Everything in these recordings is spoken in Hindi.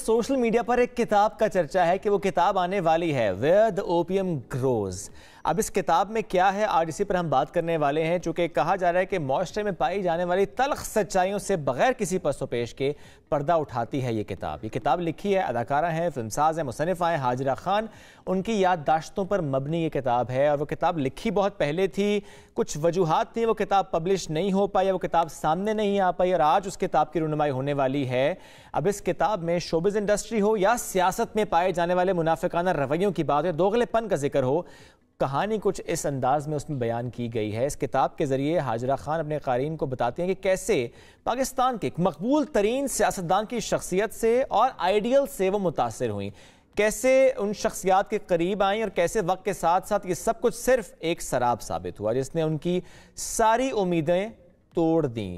सोशल मीडिया पर एक किताब का चर्चा है कि वो किताब आने वाली है वेयर द ओपीएम ग्रोज अब इस किताब में क्या है आज इसी पर हम बात करने वाले हैं चूँकि कहा जा रहा है कि माशरे में पाई जाने वाली तलख सच्चाइयों से बगैर किसी पसोपेश के पर्दा उठाती है ये किताब ये किताब लिखी है अदाकारा हैं फिल्मसाज हैं मुसनफ़ा हैं हाजरा खान उनकी याददाश्तों पर मबनी ये किताब है और वो किताब लिखी बहुत पहले थी कुछ वजूहत थी वो किताब पब्लिश नहीं हो पाई वो किताब सामने नहीं आ पाई और आज उस किताब की रुनमाई होने वाली है अब इस किताब में शोबिज़ इंडस्ट्री हो या सियासत में पाए जाने वाले मुनाफिकाना रवैयों की बात है दोगलेपन का जिक्र हो कहानी कुछ इस अंदाज में उसमें बयान की गई है इस किताब के ज़रिए हाजरा खान अपने कारीन को बताती हैं कि कैसे पाकिस्तान के एक मकबूल तरीन सियासतदान की शख्सियत से और आइडियल से वो मुतासर हुई कैसे उन शख्सियात के करीब आई और कैसे वक्त के साथ साथ ये सब कुछ सिर्फ एक शराब साबित हुआ जिसने उनकी सारी उम्मीदें तोड़ दी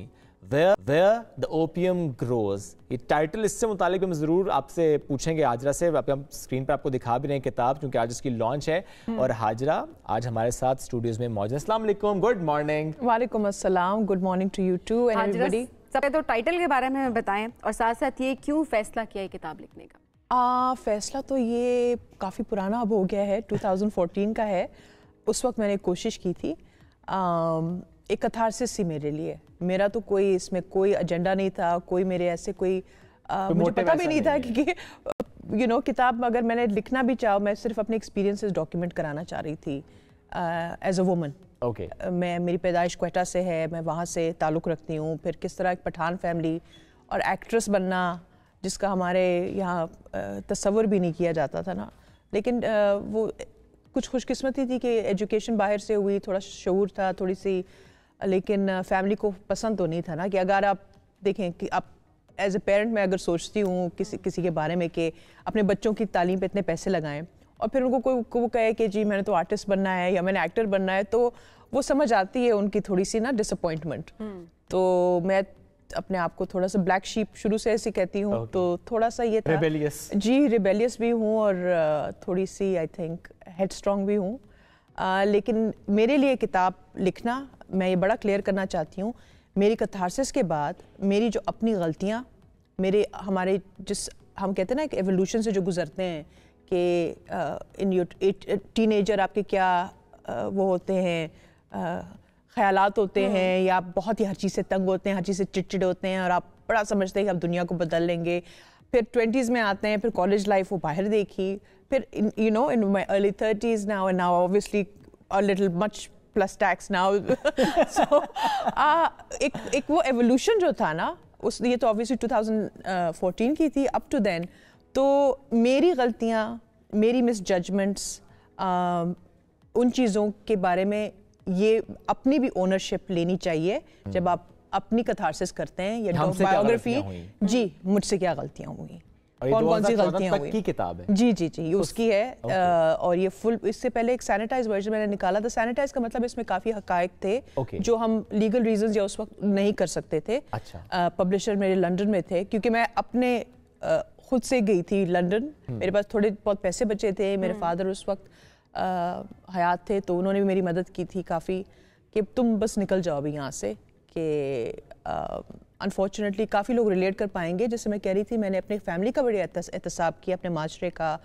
Where where the opium grows. ये टाइटल इससे मुतालिक हम ज़रूर आपसे पूछेंगे हाजरा से आप हम स्क्रीन पर आपको दिखा भी रहे हैं किताब क्योंकि आज इसकी लॉन्च है हम्म। और हाजरा आज हमारे साथ स्टूडियोज में मौजूद असलम गुड मॉर्निंग वालेकुम असलम good morning to you too and सबसे तो टाइटल के बारे में बताएं और साथ साथ ये क्यों फैसला किया ये किताब लिखने का आ, फैसला तो ये काफ़ी पुराना अब हो गया है 2014 का है उस वक्त मैंने कोशिश की थी आ, एक कथारसिस ही मेरे लिए मेरा तो कोई इसमें कोई एजेंडा नहीं था कोई मेरे ऐसे कोई आ, मुझे पता भी नहीं था कि यू नो किताब अगर मैंने लिखना भी चाहो मैं सिर्फ अपने एक्सपीरियंसेस डॉक्यूमेंट कराना चाह रही थी एज अ वुमन ओके मैं मेरी पैदाइश कोटा से है मैं वहाँ से ताल्लुक़ रखती हूँ फिर किस तरह एक पठान फैमिली और एक्ट्रेस बनना जिसका हमारे यहाँ तस्वुर भी नहीं किया जाता था ना लेकिन वो कुछ खुशकस्मती थी कि एजुकेशन बाहर से हुई थोड़ा शूर था थोड़ी सी लेकिन फैमिली को पसंद तो नहीं था ना कि अगर आप देखें कि आप एज ए पेरेंट मैं अगर सोचती हूँ किसी किसी के बारे में कि अपने बच्चों की तालीम पे इतने पैसे लगाएं और फिर उनको कोई को वो कहे कि जी मैंने तो आर्टिस्ट बनना है या मैंने एक्टर बनना है तो वो समझ आती है उनकी थोड़ी सी ना डिसअपॉइंटमेंट हम्म। तो मैं अपने आप को थोड़ा सा ब्लैक शीप शुरू से ऐसी कहती हूँ okay. तो थोड़ा सा ये था rebellious. जी रिबेलियस भी हूँ और थोड़ी सी आई थिंक हेड स्ट्रॉन्ग भी हूँ आ, लेकिन मेरे लिए किताब लिखना मैं ये बड़ा क्लियर करना चाहती हूँ मेरी कथारसिस के बाद मेरी जो अपनी गलतियाँ मेरे हमारे जिस हम कहते हैं ना कि एवोल्यूशन से जो गुजरते हैं कि इन टीन एजर आपके क्या आ, वो होते हैं ख्याल होते हम्म। हैं या आप बहुत ही हर चीज़ से तंग होते हैं हर चीज़ से चिड़चिड़ होते हैं और आप बड़ा समझते हैं कि आप दुनिया को बदल लेंगे फिर ट्वेंटीज़ में आते हैं फिर कॉलेज लाइफ वो बाहर देखी फिर you know in my early thirties now and now obviously a little much plus tax now एक वो एवोल्यूशन जो था ना उस ये तो थाउजेंड 2014 की थी अप टू देन तो मेरी गलतियाँ मेरी मिस जजमेंट्स उन चीज़ों के बारे में ये अपनी भी ओनरशिप लेनी चाहिए हम्म। जब आप अपनी कथारसिस करते हैं या बायोग्राफी जी मुझसे क्या गलतियाँ हुई कौन कौन सी गलतियां हुई की किताब है जी जी जी उसकी है okay. आ, और ये फुल इससे पहले एक सैनिटाइज वर्जन मैंने निकाला था सैनिटाइज का मतलब इसमें काफी हकायक थे okay. जो हम लीगल रीजन या उस वक्त नहीं कर सकते थे अच्छा पब्लिशर मेरे लंदन में थे क्योंकि मैं अपने आ, खुद से गई थी लंदन हम्म। मेरे पास थोड़े बहुत पैसे बचे थे मेरे फादर हम्म। उस वक्त हयात थे तो उन्होंने भी मेरी मदद की थी काफ़ी कि तुम बस निकल जाओ अभी यहाँ से कि अनफॉर्चुनेटली काफ़ी लोग रिलेट कर पाएंगे जैसे मैं कह रही थी मैंने अपनी फैमिली का बड़े एहतसाब किया अपने माशरे का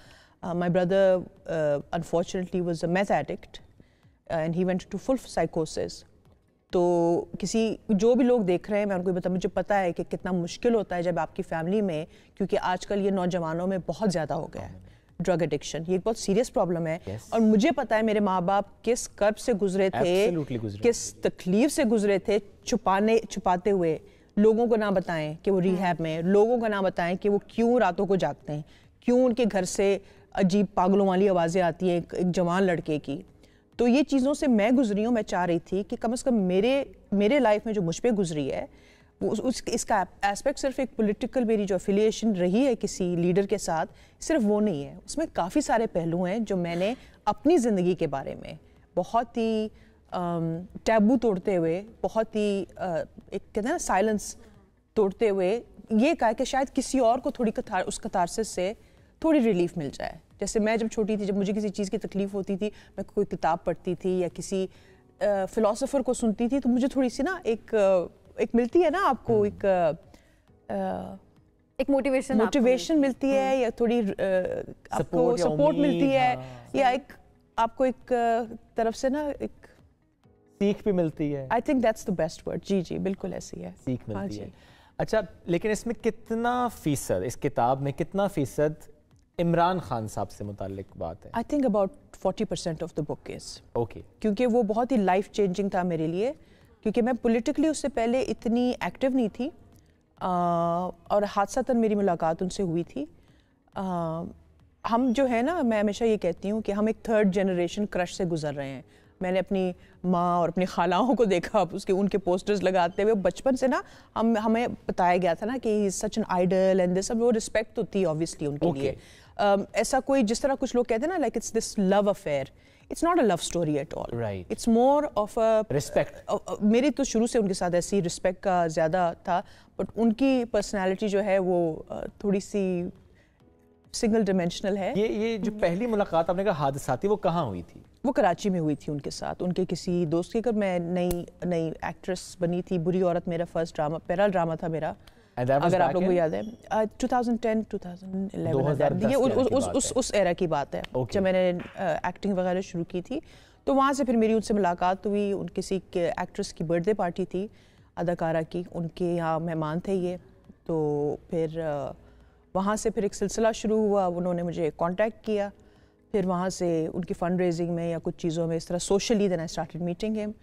my brother unfortunately was a math addict and he went to full साइकोसिस तो किसी जो भी लोग देख रहे हैं मैं उनको बता मुझे पता है कि कितना मुश्किल होता है जब आपकी फैमिली में क्योंकि आजकल ये नौजवानों में बहुत ज़्यादा हो गया है ड्रग हाँ। एडिक्शन ये एक बहुत सीरियस प्रॉब्लम है yes. और मुझे पता है मेरे माँ बाप किस कर्ब से गुजरे थे गुजरे किस तकलीफ से गुजरे थे छुपाने छुपाते हुए लोगों को ना बताएं कि वो रिहैब हाँ। में लोगों को ना बताएं कि वो क्यों रातों को जागते हैं क्यों उनके घर से अजीब पागलों वाली आवाज़ें आती हैं एक, जवान लड़के की तो ये चीज़ों से मैं गुजरी हूँ मैं चाह रही थी कि कम अज़ कम मेरे मेरे लाइफ में जो मुझ पर गुजरी है वो उस इसका एस्पेक्ट सिर्फ एक पॉलिटिकल मेरी जो अफिलिएशन रही है किसी लीडर के साथ सिर्फ वो नहीं है उसमें काफ़ी सारे पहलू हैं जो मैंने अपनी ज़िंदगी के बारे में बहुत ही टैबू तोड़ते हुए बहुत ही एक कहते हैं ना साइलेंस तोड़ते हुए ये कहा कि शायद किसी और को थोड़ी कथार उस कथारसिस से थोड़ी रिलीफ मिल जाए जैसे मैं जब छोटी थी जब मुझे किसी चीज़ की तकलीफ़ होती थी मैं कोई किताब पढ़ती थी या किसी फ़िलासफ़र को सुनती थी तो मुझे थोड़ी सी ना एक एक मिलती है ना आपको हम्म। एक एक मोटिवेशन मोटिवेशन मिलती है हम्म। या थोड़ी आपको सपोर्ट मिलती है हाँ, या एक आपको एक तरफ से ना एक सीख भी मिलती है I think that's the best word जी जी बिल्कुल ऐसी है सीख मिलती हाँ है अच्छा लेकिन इसमें कितना फीसद इस किताब में कितना फीसद इमरान खान साहब से मुतालिक बात है I think about 40% percent of the book is okay क्योंकि वो बहुत ही लाइफ चेंजिंग था मेरे लिए क्योंकि मैं पोलिटिकली उससे पहले इतनी एक्टिव नहीं थी आ, और हादसा तन मेरी मुलाकात उनसे हुई थी आ, हम जो है ना मैं हमेशा ये कहती हूँ कि हम एक थर्ड जनरेशन क्रश से गुजर रहे हैं मैंने अपनी माँ और अपनी खालाओं को देखा उसके उनके पोस्टर्स लगाते हुए बचपन से ना हम हमें बताया गया था ना कि such an idol and this वो रिस्पेक्ट तो थी ऑब्वियसली उनके okay. लिए um, ऐसा कोई जिस तरह कुछ लोग कहते हैं ना like it's this love affair it's not a love story at all right it's more of a respect मेरी तो शुरू से उनके साथ ऐसी रिस्पेक्ट का ज़्यादा था बट उनकी पर्सनैलिटी जो है वो थोड़ी सी सिंगल डिमेंशनल है ये ये जो पहली मुलाकात आपने कहा हादसाती वो कहाँ हुई थी वो कराची में हुई थी उनके साथ उनके किसी दोस्त के घर मैं नई नई एक्ट्रेस बनी थी बुरी औरत मेरा फर्स्ट ड्रामा पहला ड्रामा था मेरा अगर आप लोग को याद है uh, 2010 2011 टू उस उस उस उस एरा की बात है okay. जब मैंने एक्टिंग वगैरह शुरू की थी तो वहाँ से फिर मेरी उनसे मुलाकात हुई उन किसी एक्ट्रेस की बर्थडे पार्टी थी अदाकारा की उनके यहाँ मेहमान थे ये तो फिर वहाँ से फिर एक सिलसिला शुरू हुआ उन्होंने मुझे कॉन्टेक्ट किया फिर वहाँ से उनकी फ़ंड रेजिंग में या कुछ चीज़ों में इस तरह socially then I started meeting him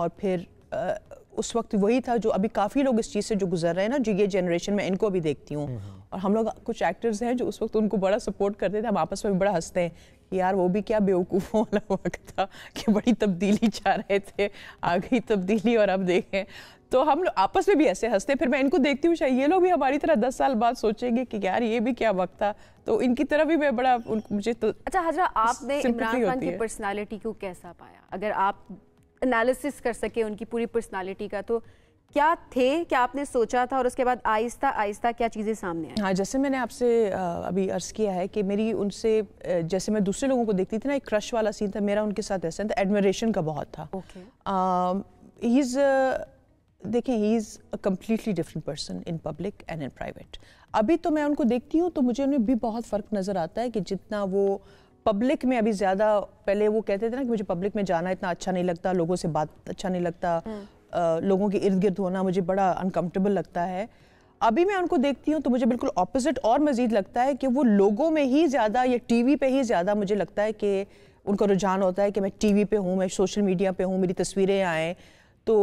और फिर आ, उस वक्त वही था जो अभी काफ़ी लोग इस चीज़ से जो गुजर रहे हैं ना जो ये जनरेशन में इनको भी देखती हूँ हम्म, हम्म। और हम लोग कुछ एक्टर्स हैं जो उस वक्त उनको बड़ा सपोर्ट करते थे हम आपस में भी बड़ा हंसते हैं यार वो भी क्या बेवकूफ़ों वाला वक्त था कि बड़ी तब्दीली चाह रहे थे आ गई तब्दीली और अब देखें तो हम लोग आपस में भी ऐसे हंसते फिर मैं इनको देखती हूँ शायद ये लोग भी हमारी तरह दस साल बाद सोचेंगे कि यार ये भी क्या वक्त था तो इनकी तरह भी मैं बड़ा मुझे तो अच्छा हजरा आपने इमरान खान की पर्सनालिटी को कैसा पाया अगर आप एनालिसिस कर सके उनकी पूरी पर्सनालिटी का तो क्या थे क्या आपने सोचा था और उसके बाद आहिस्ता आहिस्ता क्या चीज़ें सामने आई हाँ जैसे मैंने आपसे अभी अर्ज़ किया है कि मेरी उनसे जैसे मैं दूसरे लोगों को देखती थी ना एक क्रश वाला सीन था मेरा उनके साथ ऐसा था एडमरेशन का बहुत था he is he is a completely different person in public and in private अभी तो मैं उनको देखती हूँ तो मुझे उन्हें भी बहुत फ़र्क नज़र आता है कि जितना वो पब्लिक में अभी ज़्यादा पहले वो कहते थे ना कि मुझे पब्लिक में जाना इतना अच्छा नहीं लगता लोगों से बात अच्छा नहीं लगता हम्म। लोगों के इर्द गिर्द होना मुझे बड़ा अनकम्फर्टेबल लगता है अभी मैं उनको देखती हूँ तो मुझे बिल्कुल अपोज़िट और मज़ीद लगता है कि वो लोगों में ही ज़्यादा या वी पर ही ज़्यादा मुझे लगता है कि उनका रुझान होता है कि मैं टी वी पर हूँ मैं सोशल मीडिया पर हूँ मेरी तस्वीरें आएँ तो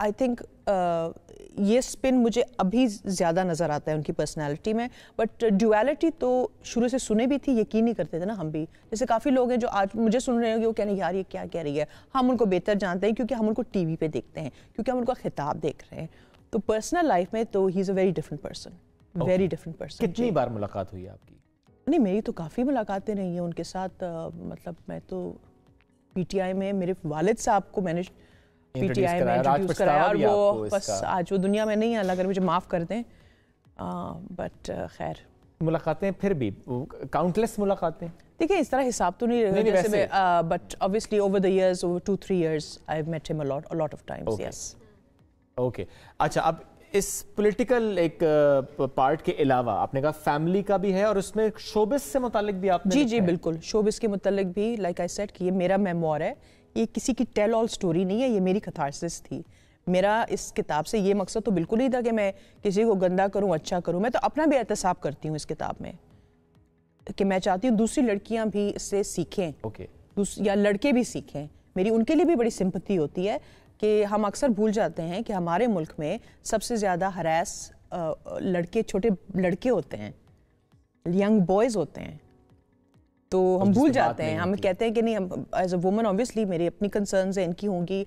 आई थिंक ये स्पिन मुझे अभी ज़्यादा नज़र आता है उनकी पर्सनैलिटी में बट ड्यूएलिटी तो शुरू से सुने भी थी यकीन नहीं करते थे ना हम भी जैसे काफ़ी लोग हैं जो आज मुझे सुन रहे होंगे वो कह रहे हैं यार ये क्या कह रही है हम उनको बेहतर जानते हैं क्योंकि हम उनको वी पर देखते हैं क्योंकि हम उनका खिताब देख रहे हैं तो पर्सनल लाइफ में तो he is a very different person very different person कितनी बार मुलाकात हुई आपकी नहीं मेरी तो काफ़ी मुलाकातें रही हैं उनके साथ मतलब मैं तो आई में मेरे वालिद साहब को मैंने पीटीआई में इंट्रोड्यूस कराया और वो बस आज वो दुनिया में नहीं है अल्लाह करे मुझे माफ़ कर दें बट खैर मुलाकातें फिर भी काउंटलेस मुलाकातें देखिए इस तरह हिसाब तो नहीं रहेगा जैसे मैं but obviously over the years over two three years I have met him a lot a lot of times yes okay अच्छा अब इस पॉलिटिकल एक पार्ट के अलावा आपने कहा फैमिली का भी है और उसमें शोबिस से मुतालिक भी आपने जी जी बिल्कुल शोबिस के मुतालिक भी लाइक आई सेड कि ये मेरा मेमोर है ये किसी की टेल ऑल स्टोरी नहीं है ये मेरी कथारसिस थी मेरा इस किताब से ये मकसद तो बिल्कुल नहीं था कि मैं किसी को गंदा करूं अच्छा करूं मैं तो अपना भी एहतसाब करती हूँ इस किताब में कि मैं चाहती हूँ दूसरी लड़कियाँ भी इससे सीखें ओके okay. या लड़के भी सीखें मेरी उनके लिए भी बड़ी सिंपत्ति होती है कि हम अक्सर भूल जाते हैं कि हमारे मुल्क में सबसे ज़्यादा हरास लड़के छोटे लड़के होते हैं यंग बॉयज़ होते हैं तो हम भूल जाते हैं हम कहते हैं कि नहीं हम एज अ वुमन ऑब्वियसली मेरी अपनी कंसर्न्स हैं इनकी होंगी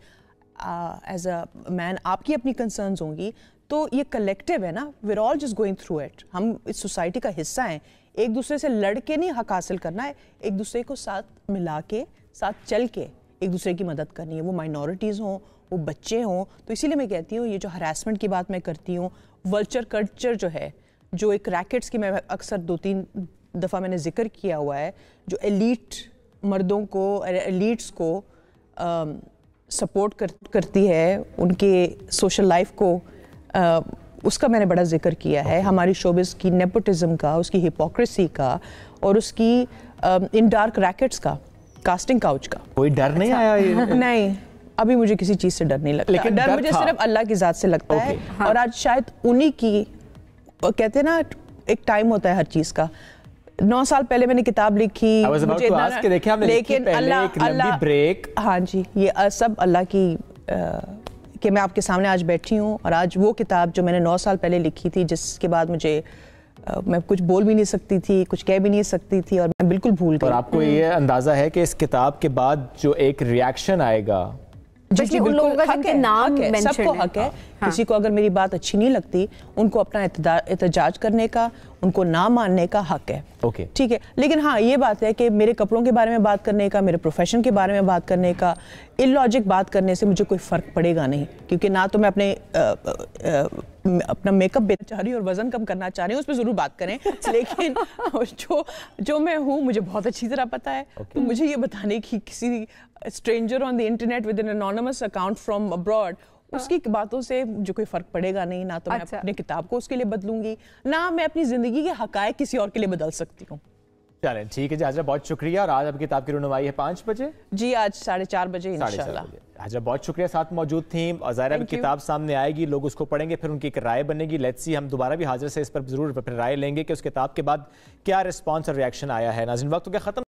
एज अ मैन आपकी अपनी कंसर्न्स होंगी तो ये कलेक्टिव है ना we're all just going through it हम इस सोसाइटी का हिस्सा हैं एक दूसरे से लड़ के नहीं हक हासिल करना है एक दूसरे को साथ मिला के साथ चल के एक दूसरे की मदद करनी है वो माइनॉरिटीज़ हों वो बच्चे हों तो इसीलिए मैं कहती हूँ ये जो हरासमेंट की बात मैं करती हूँ वल्चर कल्चर जो है जो एक रैकेट्स की मैं अक्सर दो तीन दफ़ा मैंने ज़िक्र किया हुआ है जो एलिट मर्दों को एलिट्स को सपोर्ट um, कर, करती है उनके सोशल लाइफ को आ, uh, उसका मैंने बड़ा जिक्र किया है हमारी शोबिस की नेपोटिज़म का उसकी हिपोक्रेसी का और उसकी आ, इन डार्क रैकेट्स का कास्टिंग काउच का कोई डर नहीं आया ये नहीं अभी मुझे किसी चीज़ से डर नहीं लगता लेकिन डर, डर मुझे सिर्फ अल्लाह की ज़ात से लगता है हाँ। और आज शायद उन्हीं की कहते हैं ना एक टाइम होता है हर चीज़ का नौ साल पहले मैंने किताब लिखी लेकिन अल्लाह ब्रेक हाँ जी ये सब अल्लाह की कि मैं आपके सामने आज बैठी हूँ और आज वो किताब जो मैंने नौ साल पहले लिखी थी जिसके बाद मुझे आ, मैं कुछ बोल भी नहीं सकती थी कुछ कह भी नहीं सकती थी और मैं बिल्कुल भूल गई और आपको ये हम्म। अंदाज़ा है कि इस किताब के बाद जो एक रिएक्शन आएगा जी लोगों का जिनके नाम सबको हक है हाँ। किसी को अगर मेरी बात अच्छी नहीं लगती उनको अपना एहतजाज करने का उनको ना मानने का हक है ओके okay. ठीक है लेकिन हाँ ये बात है कि मेरे कपड़ों के बारे में बात करने का मेरे प्रोफेशन के बारे में बात करने का इलॉजिक बात करने से मुझे कोई फ़र्क पड़ेगा नहीं क्योंकि ना तो मैं अपने आ, आ, अपना मेकअप बेचना चाह रही हूँ और वज़न कम करना चाह रही हूँ उस पर ज़रूर बात करें लेकिन जो जो मैं हूँ मुझे बहुत अच्छी तरह पता है okay. तो मुझे ये बताने की किसी stranger on the internet with an anonymous account from abroad हाँ। उसकी बातों से मुझे कोई फर्क पड़ेगा नहीं ना तो मैं अच्छा। अपने किताब को उसके लिए बदलूंगी ना मैं अपनी जिंदगी के हक किसी और के लिए बदल सकती हूँ चलें ठीक है जाजरा बहुत शुक्रिया और आज आपकी किताब की रुनवाई है पाँच बजे जी आज साढ़े चार बजे हाजरा बहुत शुक्रिया साथ मौजूद थी और ज़ाहिर अभी किताब सामने आएगी लोग उसको पढ़ेंगे फिर उनकी एक राय बनेगी लेट्स सी हम दोबारा भी हाजिर से इस पर जरूर अपनी राय लेंगे कि उस किताब के बाद क्या रिस्पॉन्स और रिएक्शन आया है नाजिन वक्त क्या खत्म